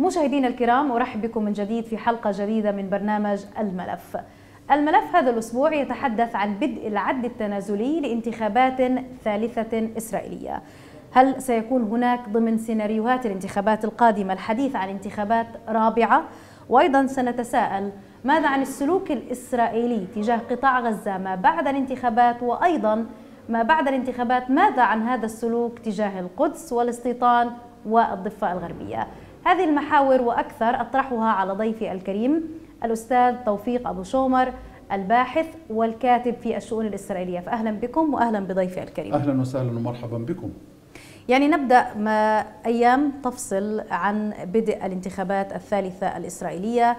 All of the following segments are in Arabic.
مشاهدينا الكرام أرحب بكم من جديد في حلقة جديدة من برنامج الملف الملف هذا الأسبوع يتحدث عن بدء العد التنازلي لانتخابات ثالثة إسرائيلية هل سيكون هناك ضمن سيناريوهات الانتخابات القادمة الحديث عن انتخابات رابعة؟ وأيضا سنتساءل ماذا عن السلوك الإسرائيلي تجاه قطاع غزة ما بعد الانتخابات وأيضا ما بعد الانتخابات ماذا عن هذا السلوك تجاه القدس والاستيطان والضفة الغربية؟ هذه المحاور وأكثر أطرحها على ضيفي الكريم الأستاذ توفيق أبو شومر الباحث والكاتب في الشؤون الإسرائيلية فأهلا بكم وأهلا بضيفي الكريم أهلا وسهلا ومرحبا بكم يعني نبدأ ما أيام تفصل عن بدء الانتخابات الثالثة الإسرائيلية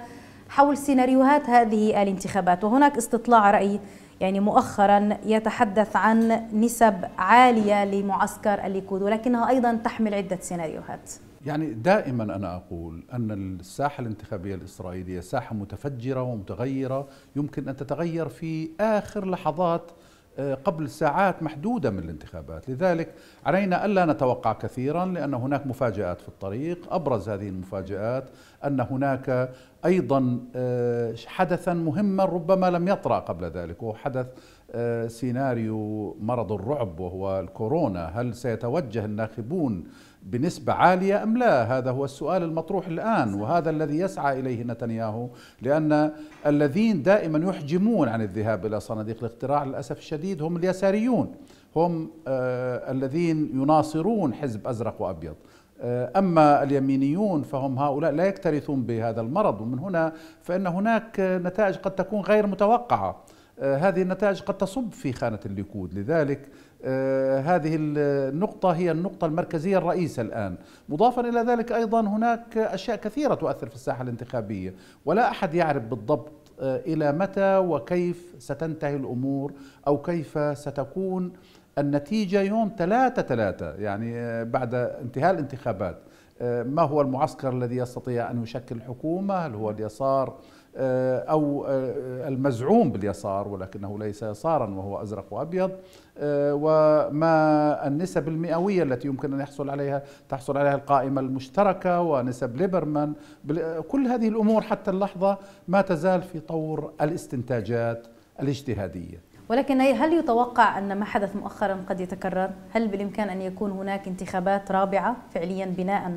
حول سيناريوهات هذه الانتخابات وهناك استطلاع رأي يعني مؤخرا يتحدث عن نسب عالية لمعسكر الليكود ولكنها أيضا تحمل عدة سيناريوهات يعني دائما أنا أقول أن الساحة الانتخابية الإسرائيلية ساحة متفجرة ومتغيرة يمكن أن تتغير في آخر لحظات آه، قبل ساعات محدودة من الانتخابات لذلك علينا ألا نتوقع كثيرا لأن هناك مفاجآت في الطريق أبرز هذه المفاجآت أن هناك أيضا آه، حدثا مهما ربما لم يطرأ قبل ذلك وهو حدث آه، سيناريو مرض الرعب وهو الكورونا هل سيتوجه الناخبون بنسبة عالية أم لا هذا هو السؤال المطروح الآن وهذا الذي يسعى إليه نتنياهو لأن الذين دائما يحجمون عن الذهاب إلى صناديق الاقتراع للأسف الشديد هم اليساريون هم آه الذين يناصرون حزب أزرق وأبيض آه، أما اليمينيون فهم هؤلاء لا يكترثون بهذا المرض ومن هنا فإن هناك نتائج قد تكون غير متوقعة آه، هذه النتائج قد تصب في خانة الليكود لذلك آه، هذه النقطة هي النقطة المركزية الرئيسة الآن مضافا إلى ذلك أيضا هناك أشياء كثيرة تؤثر في الساحة الانتخابية ولا أحد يعرف بالضبط آه، إلى متى وكيف ستنتهي الأمور أو كيف ستكون النتيجة يوم 3 3 يعني بعد انتهاء الانتخابات ما هو المعسكر الذي يستطيع أن يشكل الحكومة هل هو اليسار آه، أو آه، المزعوم باليسار ولكنه ليس يسارا وهو أزرق وأبيض آه، وما النسب المئوية التي يمكن أن يحصل عليها تحصل عليها القائمة المشتركة ونسب ليبرمان كل هذه الأمور حتى اللحظة ما تزال في طور الاستنتاجات الاجتهادية ولكن هل يتوقع أن ما حدث مؤخرا قد يتكرر؟ هل بالإمكان أن يكون هناك انتخابات رابعة فعليا بناء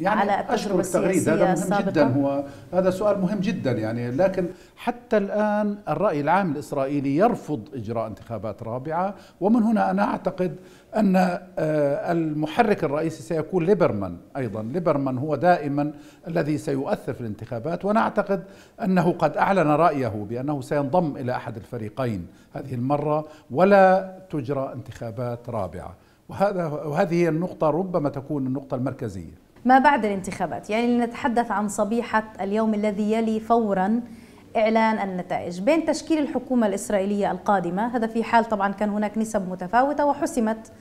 يعني على التجربه السياسيه هذا مهم السابقة. جدا هو هذا سؤال مهم جدا يعني لكن حتى الان الراي العام الاسرائيلي يرفض اجراء انتخابات رابعه ومن هنا انا اعتقد ان آه، المحرك الرئيسي سيكون ليبرمان ايضا ليبرمان هو دائما الذي سيؤثر في الانتخابات ونعتقد انه قد اعلن رايه بانه سينضم الى احد الفريقين هذه المره ولا تجرى انتخابات رابعه وهذا وهذه هي النقطه ربما تكون النقطه المركزيه ما بعد الانتخابات يعني لنتحدث عن صبيحة اليوم الذي يلي فورا إعلان النتائج بين تشكيل الحكومة الإسرائيلية القادمة هذا في حال طبعا كان هناك نسب متفاوتة وحسمت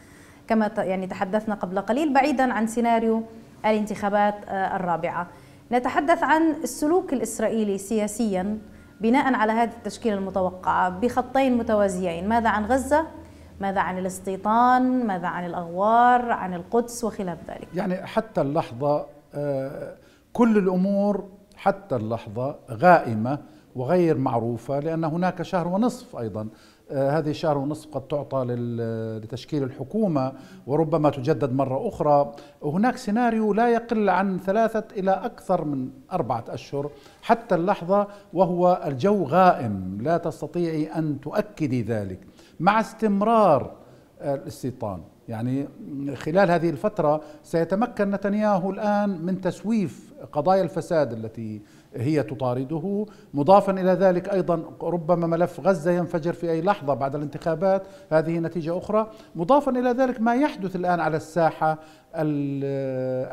كما يعني تحدثنا قبل قليل بعيدا عن سيناريو الانتخابات آه، الرابعة نتحدث عن السلوك الإسرائيلي سياسيا بناء على هذه التشكيلة المتوقعة بخطين متوازيين ماذا عن غزة ماذا عن الاستيطان ماذا عن الأغوار عن القدس وخلاف ذلك يعني حتى اللحظة آه، كل الأمور حتى اللحظة غائمة وغير معروفة لأن هناك شهر ونصف أيضا آه، هذه شهر ونصف قد تعطى لتشكيل الحكومة وربما تجدد مرة أخرى هناك سيناريو لا يقل عن ثلاثة إلى أكثر من أربعة أشهر حتى اللحظة وهو الجو غائم لا تستطيعي أن تؤكدي ذلك مع استمرار الاستيطان يعني خلال هذه الفترة سيتمكن نتنياهو الآن من تسويف قضايا الفساد التي هي تطارده مضافا إلى ذلك أيضا ربما ملف غزة ينفجر في أي لحظة بعد الانتخابات هذه نتيجة أخرى مضافا إلى ذلك ما يحدث الآن على الساحة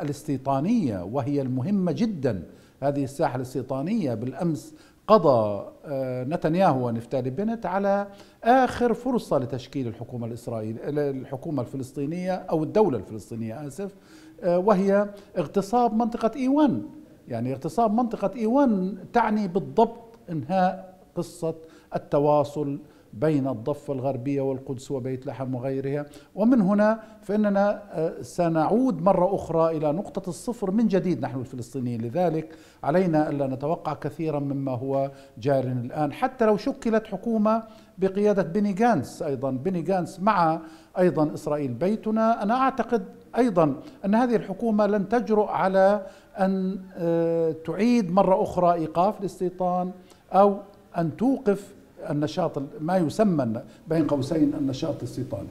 الاستيطانية وهي المهمة جدا هذه الساحة الاستيطانية بالأمس قضى آه، نتنياهو ونفتالي بنت على آخر فرصة لتشكيل الحكومة الإسرائيلية الحكومة الفلسطينية أو الدولة الفلسطينية آسف آه، وهي اغتصاب منطقة إيوان يعني اغتصاب منطقة إيوان تعني بالضبط إنهاء قصة التواصل بين الضفة الغربية والقدس وبيت لحم وغيرها ومن هنا فإننا آه، سنعود مرة أخرى إلى نقطة الصفر من جديد نحن الفلسطينيين لذلك علينا ألا نتوقع كثيرا مما هو جار الآن حتى لو شكلت حكومة بقيادة بني جانس أيضا بني جانس مع أيضا إسرائيل بيتنا أنا أعتقد ايضا ان هذه الحكومه لن تجرؤ على ان آه، تعيد مره اخرى ايقاف الاستيطان او ان توقف النشاط ما يسمى بين قوسين النشاط الاستيطاني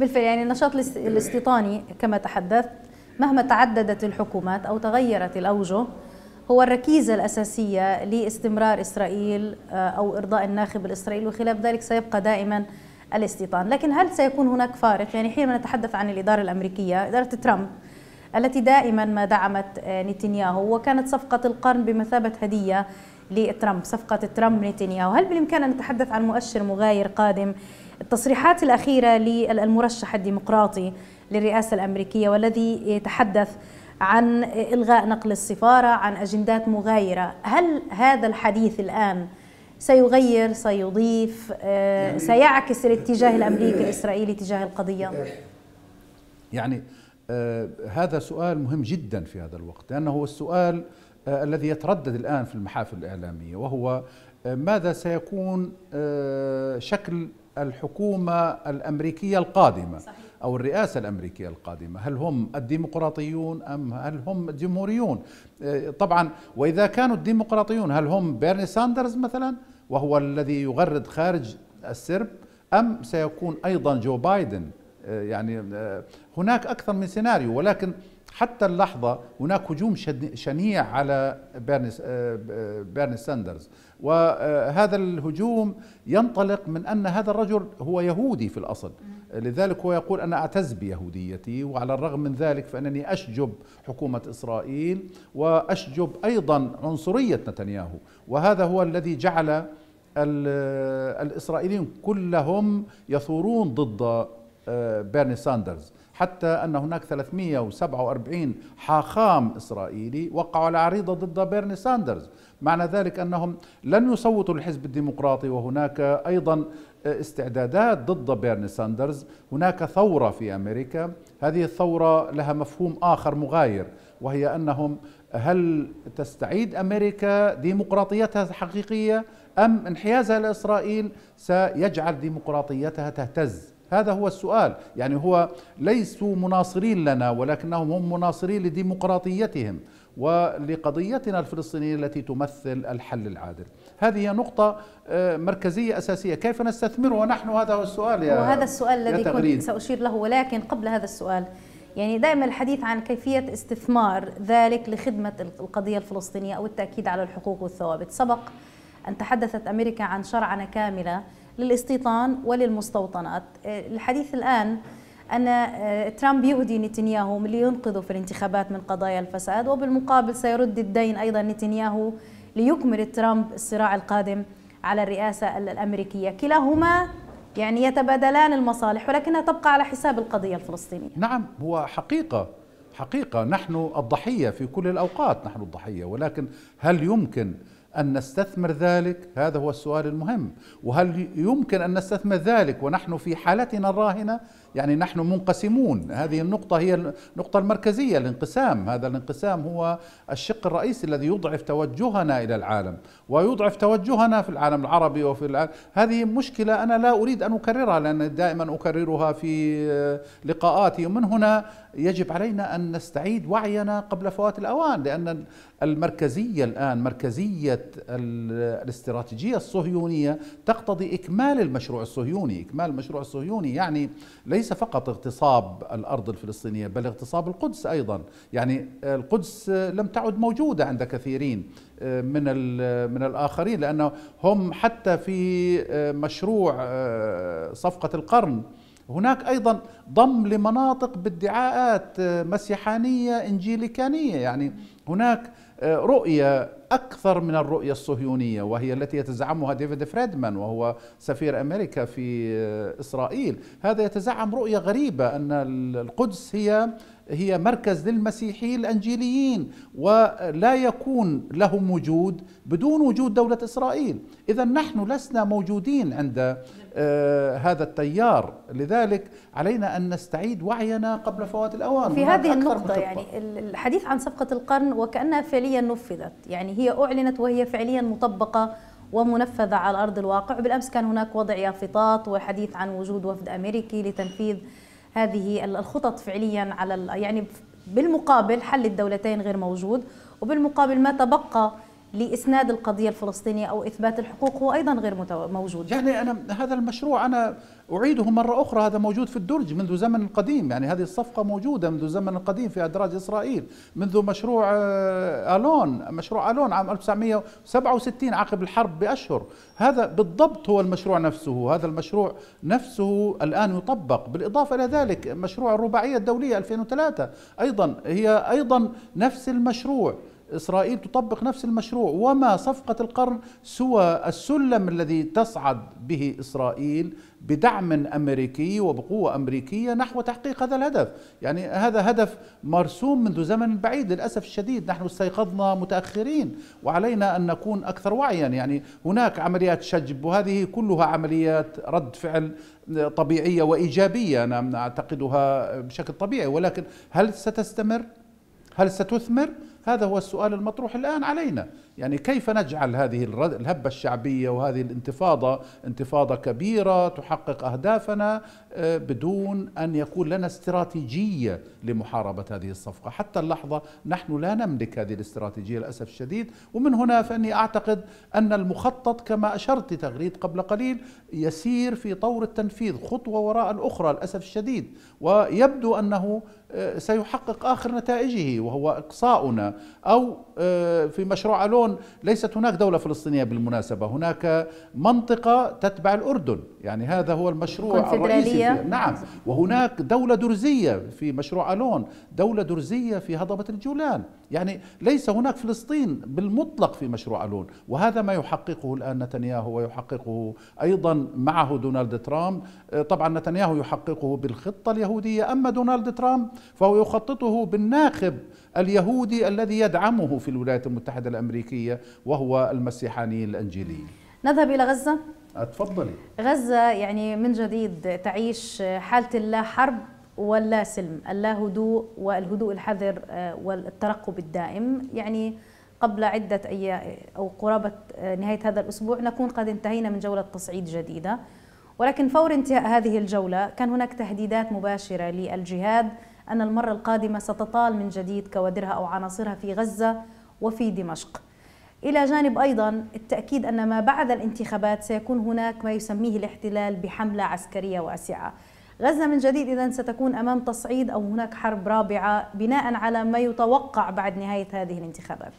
بالفعل يعني النشاط الاستيطاني كما تحدثت مهما تعددت الحكومات أو تغيرت الأوجه هو الركيزة الأساسية لاستمرار إسرائيل آه، أو إرضاء الناخب الإسرائيلي وخلاف ذلك سيبقى دائما الاستيطان لكن هل سيكون هناك فارق يعني حينما نتحدث عن الإدارة الأمريكية إدارة ترامب التي دائما ما دعمت آه، نتنياهو وكانت صفقة القرن بمثابة هدية لترامب صفقة ترامب نتنياهو هل بالإمكان أن نتحدث عن مؤشر مغاير قادم التصريحات الأخيرة للمرشح الديمقراطي للرئاسة الأمريكية والذي يتحدث عن إلغاء نقل السفارة عن أجندات مغايرة هل هذا الحديث الآن سيغير سيضيف آه، يعني سيعكس الاتجاه الأمريكي الإسرائيلي تجاه القضية يعني آه هذا سؤال مهم جدا في هذا الوقت لأنه هو السؤال آه، الذي يتردد الآن في المحافل الإعلامية وهو آه، ماذا سيكون آه، شكل الحكومة الأمريكية القادمة صحيح. أو الرئاسة الأمريكية القادمة هل هم الديمقراطيون أم هل هم الجمهوريون طبعا وإذا كانوا الديمقراطيون هل هم بيرني ساندرز مثلا وهو الذي يغرد خارج السرب أم سيكون أيضا جو بايدن يعني هناك أكثر من سيناريو ولكن حتى اللحظة هناك هجوم شنيع على آه، آه، بيرني, ساندرز وهذا الهجوم ينطلق من أن هذا الرجل هو يهودي في الأصل لذلك هو يقول أنا أعتز بيهوديتي وعلى الرغم من ذلك فأنني أشجب حكومة إسرائيل وأشجب أيضا عنصرية نتنياهو وهذا هو الذي جعل آه، الإسرائيليين كلهم يثورون ضد بيرني ساندرز حتى أن هناك 347 حاخام إسرائيلي وقعوا على عريضة ضد بيرني ساندرز معنى ذلك أنهم لن يصوتوا للحزب الديمقراطي وهناك أيضا استعدادات ضد بيرني ساندرز هناك ثورة في أمريكا هذه الثورة لها مفهوم آخر مغاير وهي أنهم هل تستعيد أمريكا ديمقراطيتها الحقيقية أم انحيازها لإسرائيل سيجعل ديمقراطيتها تهتز هذا هو السؤال يعني هو ليسوا مناصرين لنا ولكنهم هم مناصرين لديمقراطيتهم ولقضيتنا الفلسطينية التي تمثل الحل العادل هذه هي نقطة آه، مركزية أساسية كيف نستثمرها نحن هذا هو السؤال يا وهذا السؤال الذي كنت سأشير له ولكن قبل هذا السؤال يعني دائما الحديث عن كيفية استثمار ذلك لخدمة القضية الفلسطينية أو التأكيد على الحقوق والثوابت سبق أن تحدثت أمريكا عن شرعنة كاملة للاستيطان وللمستوطنات آه، الحديث الآن أن آه، ترامب يهدي نتنياهو من لينقذه في الانتخابات من قضايا الفساد وبالمقابل سيرد الدين أيضا نتنياهو ليكمل ترامب الصراع القادم على الرئاسة الأمريكية كلاهما يعني يتبادلان المصالح ولكنها تبقى على حساب القضية الفلسطينية نعم هو حقيقة حقيقة نحن الضحية في كل الأوقات نحن الضحية ولكن هل يمكن أن نستثمر ذلك هذا هو السؤال المهم وهل يمكن أن نستثمر ذلك ونحن في حالتنا الراهنة يعني نحن منقسمون هذه النقطة هي النقطة المركزية الانقسام هذا الانقسام هو الشق الرئيسي الذي يضعف توجهنا إلى العالم ويضعف توجهنا في العالم العربي وفي العالم هذه مشكلة أنا لا أريد أن أكررها لأن دائما أكررها في لقاءاتي ومن هنا يجب علينا أن نستعيد وعينا قبل فوات الأوان لأن المركزية الآن مركزية الاستراتيجية الصهيونية تقتضي إكمال المشروع الصهيوني إكمال المشروع الصهيوني يعني ليس ليس فقط اغتصاب الارض الفلسطينيه بل اغتصاب القدس ايضا، يعني القدس لم تعد موجوده عند كثيرين آه، من آه، من الاخرين لانه هم حتى في آه، مشروع صفقه القرن هناك ايضا ضم لمناطق بادعاءات مسيحانيه انجيليكانيه يعني هناك آه، رؤية أكثر من الرؤية الصهيونية وهي التي يتزعمها ديفيد فريدمان وهو سفير أمريكا في آه، إسرائيل هذا يتزعم رؤية غريبة أن القدس هي هي مركز للمسيحيين الانجيليين ولا يكون لهم وجود بدون وجود دوله اسرائيل، اذا نحن لسنا موجودين عند آه، هذا التيار لذلك علينا أن نستعيد وعينا قبل فوات الأوان في هذه النقطة يعني الحديث عن صفقة القرن وكأنها فعليا نفذت يعني هي أعلنت وهي فعليا مطبقة ومنفذة على أرض الواقع بالأمس كان هناك وضع يافطات وحديث عن وجود وفد أمريكي لتنفيذ هذه الخطط فعليا على يعني بالمقابل حل الدولتين غير موجود وبالمقابل ما تبقى لاسناد القضيه الفلسطينيه او اثبات الحقوق هو ايضا غير موجود يعني انا هذا المشروع انا اعيده مره اخرى هذا موجود في الدرج منذ زمن قديم يعني هذه الصفقه موجوده منذ زمن قديم في ادراج اسرائيل منذ مشروع آه، الون مشروع الون عام 1967 عقب الحرب باشهر هذا بالضبط هو المشروع نفسه هذا المشروع نفسه الان يطبق بالاضافه الى ذلك مشروع الرباعيه الدوليه 2003 ايضا هي ايضا نفس المشروع إسرائيل تطبق نفس المشروع وما صفقة القرن سوى السلم الذي تصعد به إسرائيل بدعم أمريكي وبقوة أمريكية نحو تحقيق هذا الهدف يعني هذا هدف مرسوم منذ زمن بعيد للأسف الشديد نحن استيقظنا متأخرين وعلينا أن نكون أكثر وعيا يعني هناك عمليات شجب وهذه كلها عمليات رد فعل طبيعية وإيجابية أنا أعتقدها بشكل طبيعي ولكن هل ستستمر؟ هل ستثمر؟ هذا هو السؤال المطروح الآن علينا يعني كيف نجعل هذه الهبة الشعبية وهذه الانتفاضة انتفاضة كبيرة تحقق أهدافنا آه، بدون أن يكون لنا استراتيجية لمحاربة هذه الصفقة حتى اللحظة نحن لا نملك هذه الاستراتيجية للأسف الشديد ومن هنا فأني أعتقد أن المخطط كما أشرت تغريد قبل قليل يسير في طور التنفيذ خطوة وراء الأخرى للأسف الشديد ويبدو أنه آه، سيحقق آخر نتائجه وهو إقصاؤنا أو آه، في مشروع ألون ليست هناك دولة فلسطينية بالمناسبة هناك منطقة تتبع الأردن يعني هذا هو المشروع الرئيسي نعم وهناك دولة درزية في مشروع ألون دولة درزية في هضبة الجولان يعني ليس هناك فلسطين بالمطلق في مشروع ألون وهذا ما يحققه الآن نتنياهو ويحققه أيضا معه دونالد ترامب آه، طبعا نتنياهو يحققه بالخطة اليهودية أما دونالد ترامب فهو يخططه بالناخب اليهودي الذي يدعمه في الولايات المتحدة الأمريكية وهو المسيحاني الأنجيلي نذهب إلى غزة اتفضلي غزة يعني من جديد تعيش حالة اللا حرب واللا سلم اللا هدوء والهدوء الحذر آه، والترقب الدائم يعني قبل عدة أيام أو قرابة آه، نهاية هذا الأسبوع نكون قد انتهينا من جولة تصعيد جديدة ولكن فور انتهاء هذه الجولة كان هناك تهديدات مباشرة للجهاد أن المرة القادمة ستطال من جديد كوادرها أو عناصرها في غزة وفي دمشق إلى جانب أيضا التأكيد أن ما بعد الانتخابات سيكون هناك ما يسميه الاحتلال بحملة عسكرية واسعة غزة من جديد إذا ستكون أمام تصعيد أو هناك حرب رابعة بناء على ما يتوقع بعد نهاية هذه الانتخابات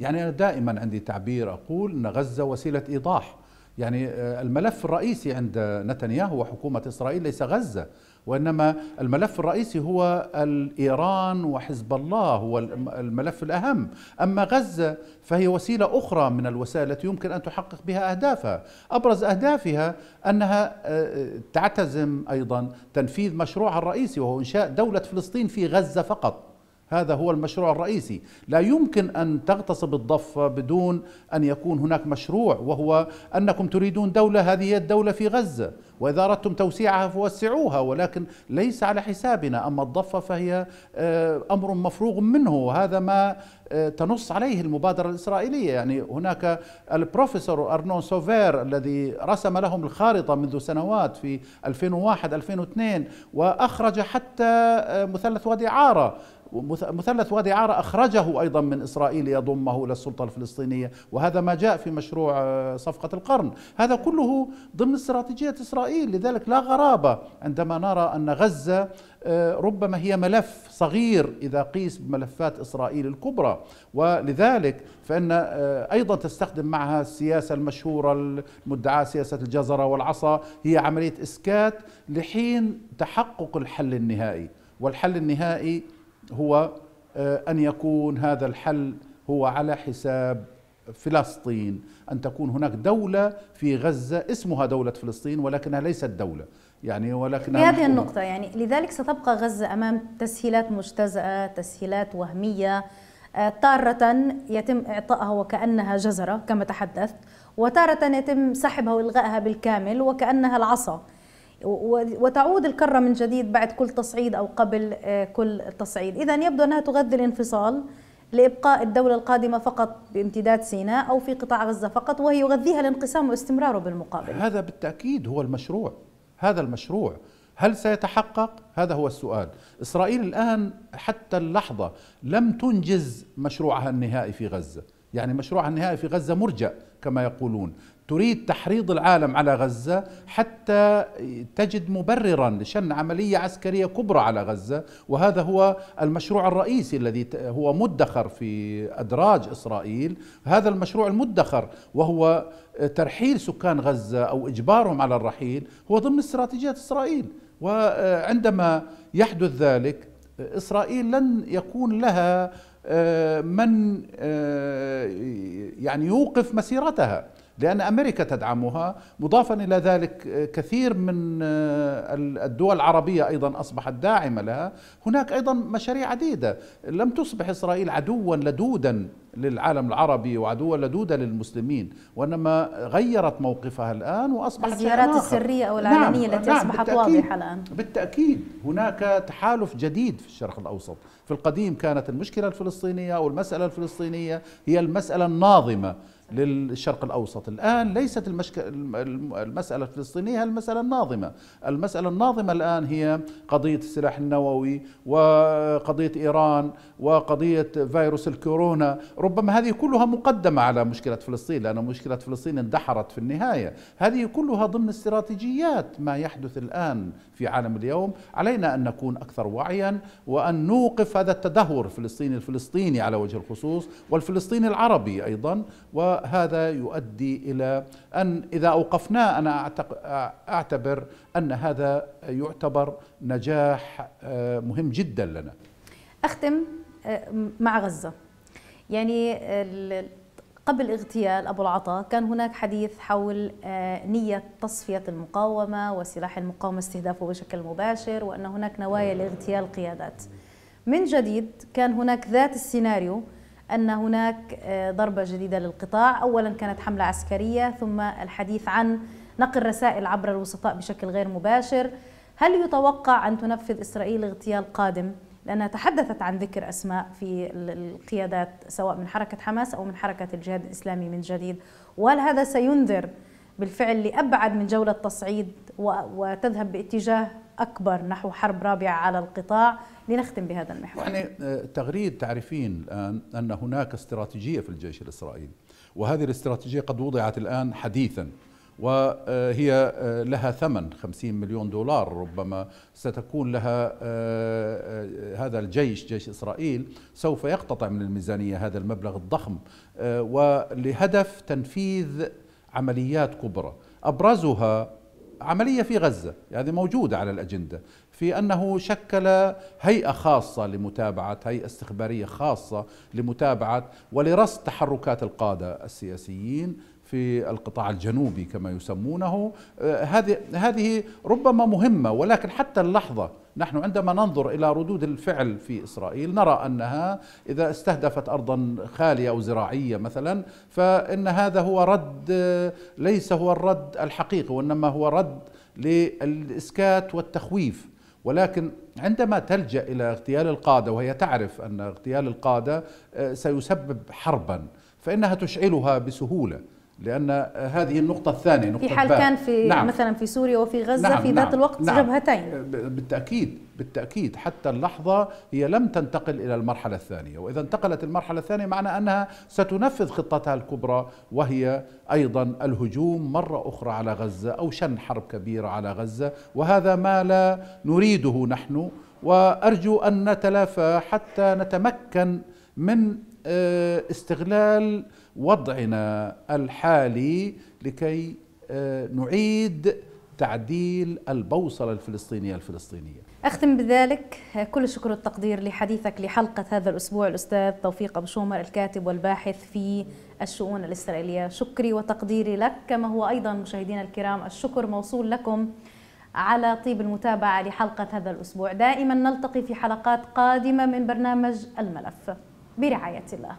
يعني أنا دائما عندي تعبير أقول أن غزة وسيلة إيضاح يعني آه، الملف الرئيسي عند نتنياهو وحكومة إسرائيل ليس غزة وإنما الملف الرئيسي هو الإيران وحزب الله هو الملف الأهم أما غزة فهي وسيلة أخرى من الوسائل التي يمكن أن تحقق بها أهدافها أبرز أهدافها أنها آه، آه، تعتزم أيضا تنفيذ مشروعها الرئيسي وهو إنشاء دولة فلسطين في غزة فقط هذا هو المشروع الرئيسي لا يمكن أن تغتصب الضفة بدون أن يكون هناك مشروع وهو أنكم تريدون دولة هذه الدولة في غزة وإذا أردتم توسيعها فوسعوها ولكن ليس على حسابنا أما الضفة فهي آه، أمر مفروغ منه وهذا ما آه، تنص عليه المبادرة الإسرائيلية يعني هناك البروفيسور أرنون سوفير الذي رسم لهم الخارطة منذ سنوات في 2001-2002 وأخرج حتى آه، مثلث وادي عارة مثلث وادي عارة أخرجه أيضا من إسرائيل يضمه إلى السلطة الفلسطينية وهذا ما جاء في مشروع صفقة القرن هذا كله ضمن استراتيجية إسرائيل إسرائيل لذلك لا غرابة عندما نرى أن غزة آه، ربما هي ملف صغير إذا قيس بملفات إسرائيل الكبرى ولذلك فإن آه، أيضا تستخدم معها السياسة المشهورة المدعاة سياسة الجزرة والعصا هي عملية إسكات لحين تحقق الحل النهائي والحل النهائي هو آه، أن يكون هذا الحل هو على حساب فلسطين أن تكون هناك دولة في غزة اسمها دولة فلسطين ولكنها ليست دولة يعني في هذه النقطة يعني لذلك ستبقى غزة أمام تسهيلات مجتزأة تسهيلات وهمية آه، تارة يتم إعطائها وكأنها جزرة كما تحدثت وتارة يتم سحبها وإلغائها بالكامل وكأنها العصا وتعود الكرة من جديد بعد كل تصعيد أو قبل آه، كل تصعيد إذا يبدو أنها تغذي الانفصال لإبقاء الدولة القادمة فقط بامتداد سيناء أو في قطاع غزة فقط وهي يغذيها الانقسام واستمراره بالمقابل هذا بالتأكيد هو المشروع هذا المشروع هل سيتحقق؟ هذا هو السؤال إسرائيل الآن حتى اللحظة لم تنجز مشروعها النهائي في غزة يعني مشروعها النهائي في غزة مرجأ كما يقولون تريد تحريض العالم على غزة حتى تجد مبررا لشن عملية عسكرية كبرى على غزة وهذا هو المشروع الرئيسي الذي هو مدخر في أدراج إسرائيل هذا المشروع المدخر وهو ترحيل سكان غزة أو إجبارهم على الرحيل هو ضمن استراتيجية إسرائيل وعندما يحدث ذلك إسرائيل لن يكون لها آه، من آه، يعني يوقف مسيرتها لأن أمريكا تدعمها مضافا إلى ذلك آه، كثير من آه، الدول العربية أيضا أصبحت داعمة لها هناك أيضا مشاريع عديدة لم تصبح إسرائيل عدوا لدودا للعالم العربي وعدوا لدودا للمسلمين وانما غيرت موقفها الان واصبحت الزيارات السريه او العلنيه نعم التي نعم اصبحت واضحه الان بالتاكيد هناك تحالف جديد في الشرق الاوسط في القديم كانت المشكله الفلسطينيه او المساله الفلسطينيه هي المساله الناظمه للشرق الأوسط الآن ليست المشك... المسألة الفلسطينية المسألة الناظمة المسألة الناظمة الآن هي قضية السلاح النووي وقضية إيران وقضية فيروس الكورونا ربما هذه كلها مقدمة على مشكلة فلسطين لأن مشكلة فلسطين اندحرت في النهاية هذه كلها ضمن استراتيجيات ما يحدث الآن في عالم اليوم علينا أن نكون أكثر وعيا وأن نوقف هذا التدهور الفلسطيني الفلسطيني على وجه الخصوص والفلسطيني العربي أيضا و هذا يؤدي إلى أن إذا أوقفناه أنا أعتبر أن هذا يعتبر نجاح آه، مهم جدا لنا أختم آه، مع غزة يعني آه، قبل اغتيال أبو العطاء كان هناك حديث حول نية تصفية المقاومة وسلاح المقاومة استهدافه بشكل مباشر وأن هناك نوايا لاغتيال قيادات من جديد كان هناك ذات السيناريو أن هناك آه، ضربة جديدة للقطاع أولا كانت حملة عسكرية ثم الحديث عن نقل رسائل عبر الوسطاء بشكل غير مباشر هل يتوقع أن تنفذ إسرائيل اغتيال قادم؟ لأنها تحدثت عن ذكر أسماء في القيادات سواء من حركة حماس أو من حركة الجهاد الإسلامي من جديد وهل هذا سينذر بالفعل لأبعد من جولة تصعيد وتذهب باتجاه أكبر نحو حرب رابعة على القطاع لنختم بهذا المحور يعني آه، تغريد تعرفين الآن أن هناك استراتيجية في الجيش الإسرائيلي وهذه الاستراتيجية قد وضعت الآن حديثا وهي آه، آه، لها ثمن 50 مليون دولار ربما ستكون لها هذا الجيش جيش إسرائيل سوف يقتطع من الميزانية هذا المبلغ الضخم ولهدف تنفيذ عمليات كبرى أبرزها عملية في غزة هذه يعني موجودة على الأجندة في أنه شكل هيئة خاصة لمتابعة هيئة استخبارية خاصة لمتابعة ولرصد تحركات القادة السياسيين في القطاع الجنوبي كما يسمونه آه، هذه هذه ربما مهمة ولكن حتى اللحظة نحن عندما ننظر إلى ردود الفعل في إسرائيل نرى أنها إذا استهدفت أرضا خالية أو زراعية مثلا فإن هذا هو رد آه، ليس هو الرد الحقيقي وإنما هو رد للإسكات والتخويف ولكن عندما تلجا الى اغتيال القاده وهي تعرف ان اغتيال القاده آه، سيسبب حربا فانها تشعلها بسهوله لان هذه النقطه الثانيه نقطه في حال كان في نعم. مثلا في سوريا وفي غزه نعم في ذات نعم، الوقت نعم جبهتين آه، بالتاكيد بالتاكيد حتى اللحظه هي لم تنتقل الى المرحله الثانيه واذا انتقلت المرحله الثانيه معنى انها ستنفذ خطتها الكبرى وهي ايضا الهجوم مره اخرى على غزه او شن حرب كبيره على غزه وهذا ما لا نريده نحن وارجو ان نتلافى حتى نتمكن من آه، استغلال وضعنا الحالي لكي آه، نعيد تعديل البوصله الفلسطينيه الفلسطينيه. اختم بذلك آه، كل الشكر والتقدير لحديثك لحلقه هذا الاسبوع الاستاذ توفيق ابو شومر الكاتب والباحث في الشؤون الاسرائيليه، شكري وتقديري لك كما هو ايضا مشاهدينا الكرام الشكر موصول لكم على طيب المتابعه لحلقه هذا الاسبوع، دائما نلتقي في حلقات قادمه من برنامج الملف. برعاية الله